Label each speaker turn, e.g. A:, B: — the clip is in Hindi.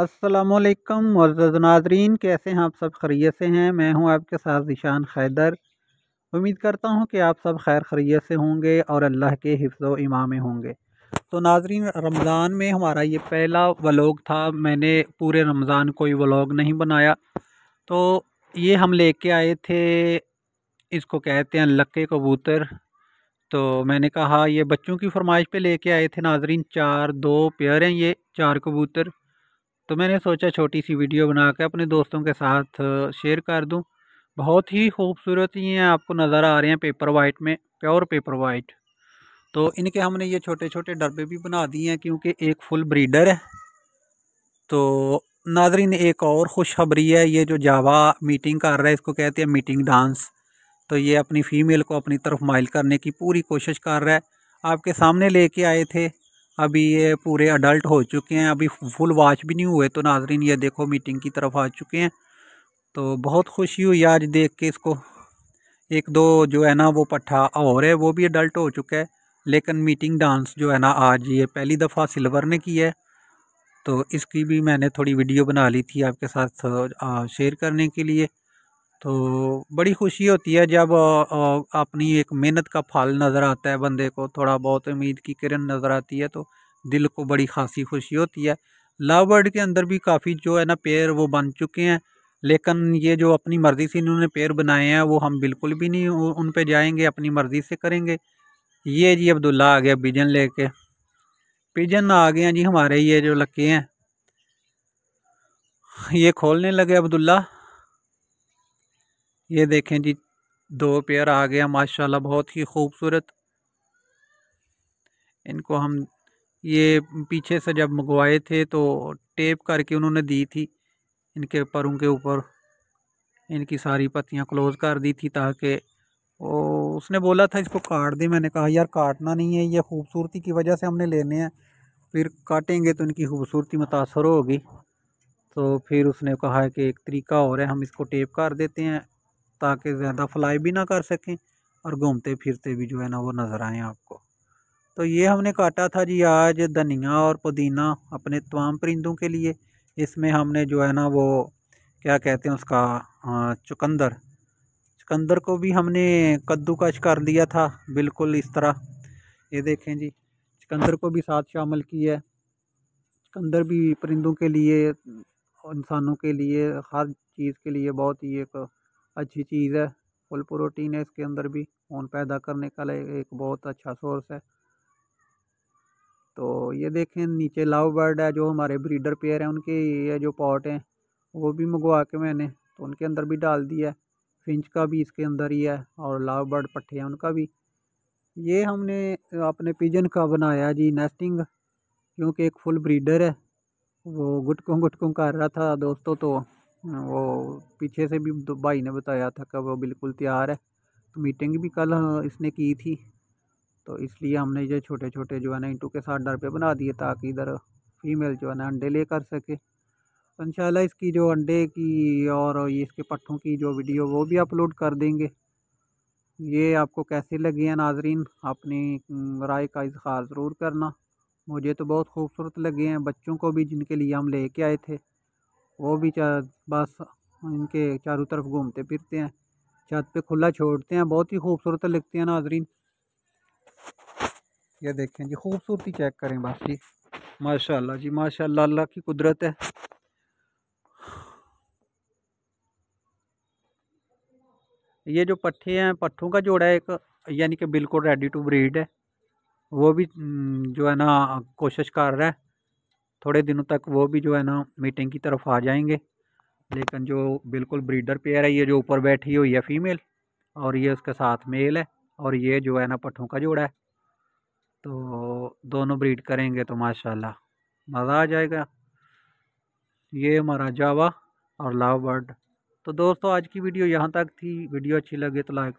A: असलकम नाजरीन कैसे हैं आप सब खरीत से हैं मैं हूं आपके साथ ईशान खैदर उम्मीद करता हूं कि आप सब खैर खरीत से होंगे और अल्लाह के हिफ्ज़ इमाम में होंगे तो नाजरीन रमज़ान में हमारा ये पहला व्लॉग था मैंने पूरे रमज़ान कोई व्लॉग नहीं बनाया तो ये हम लेके आए थे इसको कहते हैं लक्के कबूतर तो मैंने कहा ये बच्चों की फरमाइश पे लेके आए थे नाजरीन चार दो पेयर हैं ये चार कबूतर तो मैंने सोचा छोटी सी वीडियो बना कर अपने दोस्तों के साथ शेयर कर दूँ बहुत ही खूबसूरत ये आपको नज़र आ रहे हैं पेपर वाइट में प्योर पेपर वाइट तो इनके हमने ये छोटे छोटे डब्बे भी बना दिए हैं क्योंकि एक फुल ब्रीडर है तो नाजरीन एक और खुशखबरी है ये जो जावा मीटिंग कर रहा है इसको कहते हैं मीटिंग डांस तो ये अपनी फ़ीमेल को अपनी तरफ माइल करने की पूरी कोशिश कर रहा है आपके सामने लेके आए थे अभी ये पूरे अडल्ट हो चुके हैं अभी फुल वाच भी नहीं हुए तो नाजरीन ये देखो मीटिंग की तरफ आ चुके हैं तो बहुत खुशी हुई आज देख के इसको एक दो जो है ना वो पट्ठा और है वो भी अडल्ट हो चुका है लेकिन मीटिंग डांस जो है ना आज ये पहली दफ़ा सिल्वर ने की है तो इसकी भी मैंने थोड़ी वीडियो बना ली थी आपके साथ शेयर करने के लिए तो बड़ी खुशी होती है जब अपनी एक मेहनत का फल नज़र आता है बंदे को थोड़ा बहुत उम्मीद की किरण नज़र आती है तो दिल को बड़ी खासी खुशी होती है लव बर्ड के अंदर भी काफ़ी जो है ना पेड़ वो बन चुके हैं लेकिन ये जो अपनी मर्ज़ी से इन्होंने पैर बनाए हैं वो हम बिल्कुल भी नहीं उन पर जाएंगे अपनी मर्ज़ी से करेंगे ये जी अब्दुल्ला आ गया ले लेके पिजन आ गए हैं जी हमारे ये जो लक्के हैं ये खोलने लगे अब्दुल्ला ये देखें जी दो पेयर आ गया माशाल्लाह बहुत ही खूबसूरत इनको हम ये पीछे से जब मंगवाए थे तो टेप करके उन्होंने दी थी इनके परों के ऊपर इनकी सारी पत्तियां क्लोज़ कर दी थी ताकि वो उसने बोला था इसको काट दे मैंने कहा यार काटना नहीं है ये खूबसूरती की वजह से हमने लेने हैं फिर काटेंगे तो इनकी खूबसूरती मुतासर होगी तो फिर उसने कहा कि एक तरीका और है हम इसको टेप कर देते हैं ताकि ज़्यादा फ्लाई भी ना कर सकें और घूमते फिरते भी जो है ना वो नज़र आए आपको तो ये हमने काटा था जी आज धनिया और पुदीना अपने तमाम परिंदों के लिए इसमें हमने जो है ना वो क्या कहते हैं उसका चुकंदर चुकंदर को भी हमने कद्दूकश कर लिया था बिल्कुल इस तरह ये देखें जी चुकंदर को भी साथ शामिल किया है चुकंदर भी परिंदों के लिए इंसानों के लिए हर चीज़ के लिए बहुत ही एक अच्छी चीज़ है फुल प्रोटीन है इसके अंदर भी ऊन पैदा करने का एक बहुत अच्छा सोर्स है तो ये देखें नीचे लाव बर्ड है जो हमारे ब्रीडर पेयर हैं उनके ये जो पॉट हैं वो भी मंगवा के मैंने तो उनके अंदर भी डाल दिया है फिंच का भी इसके अंदर ही है और लाव बर्ड पट्टे हैं उनका भी ये हमने अपने पिजन का बनाया जी नेस्टिंग क्योंकि एक फुल ब्रीडर है वो गुटकों गुटकों कर रहा था दोस्तों तो वो पीछे से भी दो भाई ने बताया था कि वो बिल्कुल तैयार है तो मीटिंग भी कल इसने की थी तो इसलिए हमने ये छोटे छोटे जो है ना इंटू के साथ डर पे बना दिए ताकि इधर फीमेल जो है ना अंडे ले कर सके तो इंशाल्लाह इसकी जो अंडे की और ये इसके पट्ठों की जो वीडियो वो भी अपलोड कर देंगे ये आपको कैसे लगी है नाजरीन अपनी राय का इजहार ज़रूर करना मुझे तो बहुत खूबसूरत लगे हैं बच्चों को भी जिनके लिए हम कर आए थे वो भी बस इनके चारों तरफ घूमते फिरते हैं छत पे खुला छोड़ते हैं बहुत ही खूबसूरत लगती है नाजरीन ये देखें जी खूबसूरती चेक करें बस जी माशाल्लाह जी माशाल्लाह अल्लाह की कुदरत है ये जो पट्ठे हैं पट्ठों का जोड़ा है एक यानी कि बिल्कुल रेडी टू ब्रीड है वो भी जो है ना कोशिश कर रहा है थोड़े दिनों तक वो भी जो है ना मीटिंग की तरफ आ जाएंगे लेकिन जो बिल्कुल ब्रीडर पेयर है ये जो ऊपर बैठी हुई है फीमेल और ये उसके साथ मेल है और ये जो है ना पट्ठों का जोड़ा है तो दोनों ब्रीड करेंगे तो माशाल्लाह मज़ा आ जाएगा ये हमारा जावा और लाव बर्ड तो दोस्तों आज की वीडियो यहाँ तक थी वीडियो अच्छी लगे तो लाइक